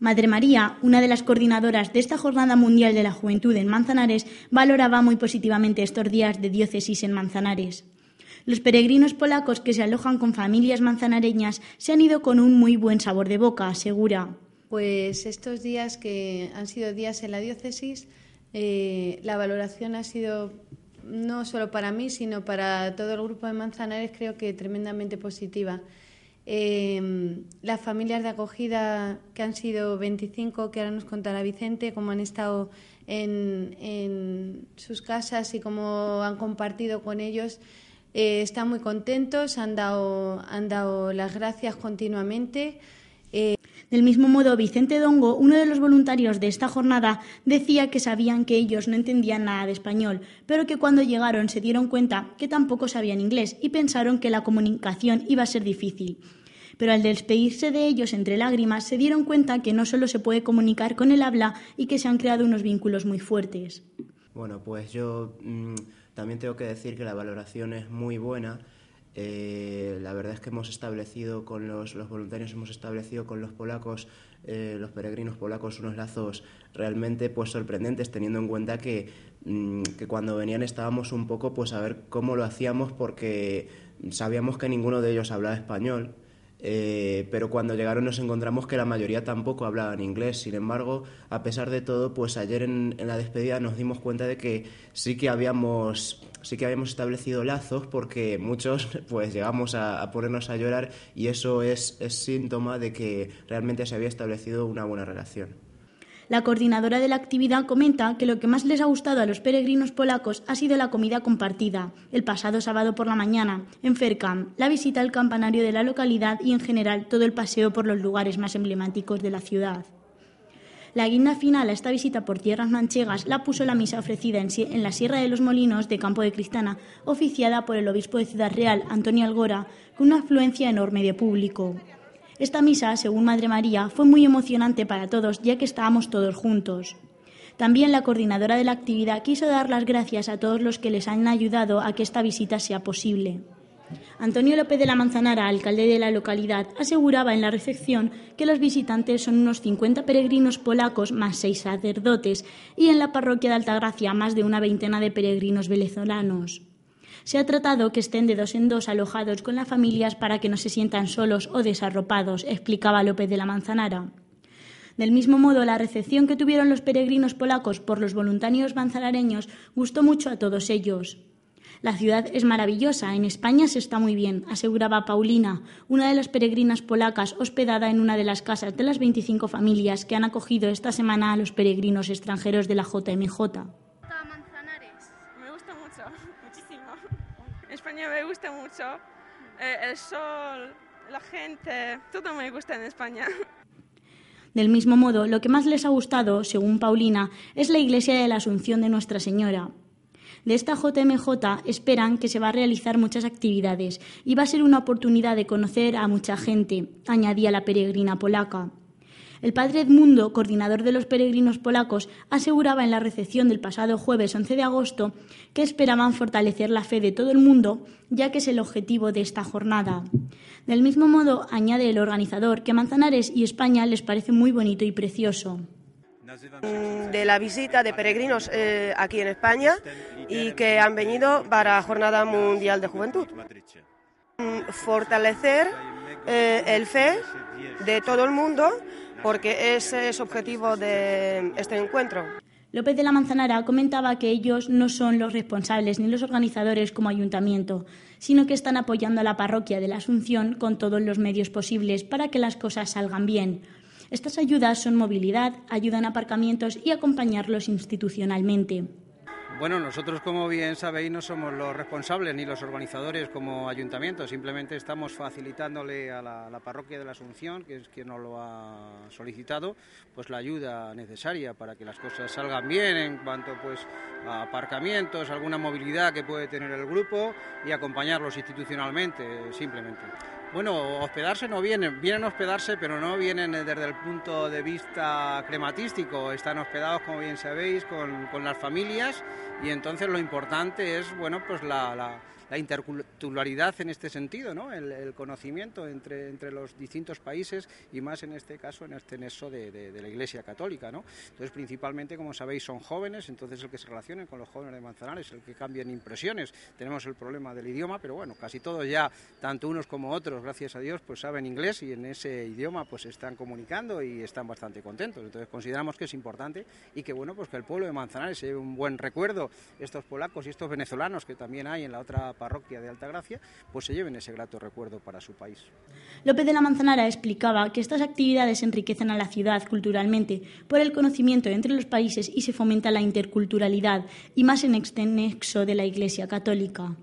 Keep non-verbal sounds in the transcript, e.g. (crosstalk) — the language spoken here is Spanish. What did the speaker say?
Madre María, una de las coordinadoras de esta Jornada Mundial de la Juventud en Manzanares, valoraba muy positivamente estos días de diócesis en Manzanares. Los peregrinos polacos que se alojan con familias manzanareñas se han ido con un muy buen sabor de boca, asegura. Pues estos días que han sido días en la diócesis, eh, la valoración ha sido no solo para mí, sino para todo el grupo de Manzanares, creo que tremendamente positiva. Em, las familias de acogida, que han sido 25, que ahora nos contará Vicente, cómo han estado en, sus casas y cómo han compartido con ellos, eh, están muy contentos, han dado, han dado las gracias continuamente. Eh, del mismo modo, Vicente Dongo, uno de los voluntarios de esta jornada, decía que sabían que ellos no entendían nada de español, pero que cuando llegaron se dieron cuenta que tampoco sabían inglés y pensaron que la comunicación iba a ser difícil pero al despedirse de ellos entre lágrimas se dieron cuenta que no solo se puede comunicar con el habla y que se han creado unos vínculos muy fuertes. Bueno, pues yo mm, también tengo que decir que la valoración es muy buena eh, la verdad es que hemos establecido con los, voluntarios, hemos establecido con los polacos, eh, los peregrinos polacos, unos lazos realmente pues, sorprendentes, teniendo en cuenta que, mm, que, cuando venían estábamos un poco pues, a ver cómo lo hacíamos porque sabíamos que ninguno de ellos hablaba español. Eh, pero cuando llegaron nos encontramos que la mayoría tampoco hablaban inglés. Sin embargo, a pesar de todo, pues ayer en, la despedida nos dimos cuenta de que sí que habíamos sí que habíamos establecido lazos porque muchos (laughs) pues llegamos a, ponernos a llorar y eso es síntoma de que realmente se había establecido una buena relación. La coordinadora de la actividad comenta que lo que más les ha gustado a los peregrinos polacos ha sido la comida compartida, el pasado sábado por la mañana, en Fercam, la visita al campanario de la localidad y en general todo el paseo por los lugares más emblemáticos de la ciudad. La guinda final a esta visita por tierras manchegas la puso la misa ofrecida en, la Sierra de los Molinos de Campo de Cristana, oficiada por el obispo de Ciudad Real, Antonio Algora, con una afluencia enorme de público. Esta misa, según Madre María, fue muy emocionante para todos, ya que estábamos todos juntos. También la coordinadora de la actividad quiso dar las gracias a todos los que les han ayudado a que esta visita sea posible. Antonio López de la Manzanara, alcalde de la localidad, aseguraba en la recepción que los visitantes son unos 50 peregrinos polacos más seis sacerdotes y en la parroquia de Altagracia más de una veintena de peregrinos venezolanos. Se ha tratado que estén de dos en dos alojados con las familias para que no se sientan solos o desarropados, explicaba López de la Manzanara. Del mismo modo, la recepción que tuvieron los peregrinos polacos por los voluntarios manzanareños gustó mucho a todos ellos. La ciudad es maravillosa, en España se está muy bien, aseguraba Paulina, una de las peregrinas polacas hospedada en una de las casas de las 25 familias que han acogido esta semana a los peregrinos extranjeros de la JMJ. me gusta mucho. Eh, el sol, la gente, todo me gusta en España. Del mismo modo, lo que más les ha gustado, según Paulina, es la iglesia de la Asunción de Nuestra Señora. De esta JMJ esperan que se va a realizar muchas actividades y va a ser una oportunidad de conocer a mucha gente, añadía la peregrina polaca. El padre Edmundo, coordinador de los peregrinos polacos, aseguraba en la recepción del pasado jueves 11 de agosto que esperaban fortalecer la fe de todo el mundo, ya que es el objetivo de esta jornada. Del mismo modo, añade el organizador que Manzanares y España les parece muy bonito y precioso de la visita de peregrinos eh, aquí en España y que han venido para la Jornada Mundial de Juventud. Mm, fortalecer eh, el fe de todo el mundo porque ese es objetivo de este encuentro. López de la Manzanara comentaba que ellos no son los responsables ni los organizadores como ayuntamiento, sino que están apoyando a la parroquia de la Asunción con todos los medios posibles para que las cosas salgan bien. Estas ayudas son movilidad, ayudan a aparcamientos y acompañarlos institucionalmente. Bueno, nosotros como bien sabéis no somos los responsables ni los organizadores como ayuntamiento, simplemente estamos facilitándole a la, parroquia de la Asunción, que es quien nos lo ha solicitado, pues la ayuda necesaria para que las cosas salgan bien en cuanto pues a aparcamientos, alguna movilidad que puede tener el grupo y acompañarlos institucionalmente, simplemente. Bueno, hospedarse no vienen, vienen a hospedarse, pero no vienen eh, desde el punto de vista crematístico. Están hospedados, como bien sabéis, con, con las familias y entonces lo importante es, bueno, pues la la interculturalidad en este sentido, ¿no? el, conocimiento entre, entre los distintos países y más en este caso, en este nexo de, de, la Iglesia Católica. Entonces, principalmente, como sabéis, son jóvenes, entonces el que se relacionen con los jóvenes de Manzanares, el que cambien impresiones. Tenemos el problema del idioma, pero bueno, casi todos ya, tanto unos como otros, gracias a Dios, pues saben inglés y en ese idioma pues están comunicando y están bastante contentos. Entonces, consideramos que es importante y que bueno, pues que el pueblo de Manzanares se lleve un buen recuerdo, estos polacos y estos venezolanos que también hay en la otra parroquia de Altagracia, pues se lleven ese grato recuerdo para su país. López de la Manzanara explicaba que estas actividades enriquecen a la ciudad culturalmente por el conocimiento entre los países y se fomenta la interculturalidad, y más en este nexo de la Iglesia Católica.